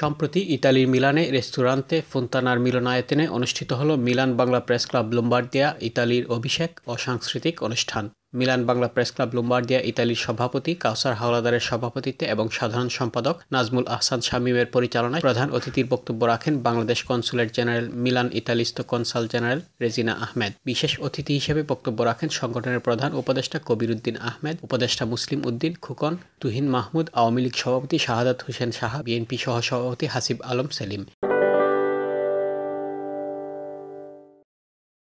সম্প্রতি ইতালির মিলানে রেস্তোরাঁতে ফুন্তানার মিলনায়তনে অনুষ্ঠিত হল Milan Bangla press club Lombardia ইতালির অভিষেক ও সাংস্কৃতিক অনুষ্ঠান Milan Bangla press club Lombardia ইতালির সভাপতি কাউসার হাওলাদারের সভাপতিত্বে এবং সাধারণ সম্পাদক নাজমুল আহসান শামীমের পরিচালনায় প্রধান অতিথির বক্তব্য রাখেন বাংলাদেশ কনসুলেট জেনারেল মিলান ইতালিস্ত কনসাল জেনারেল রেজিনা আহমেদ বিশেষ অতিথি হিসেবে বক্তব্য রাখেন সংগঠনের প্রধান উপদেষ্টা কবিরুদ্দিন আহমেদ উপদেষ্টা মুসলিম উদ্দিন খুকন তুহিন মাহমুদ আওয়ামী লীগ সভাপতি শাহাদাত হোসেন সাহা বিএনপি সহ সভাপতি হাসিব আলম সেলিম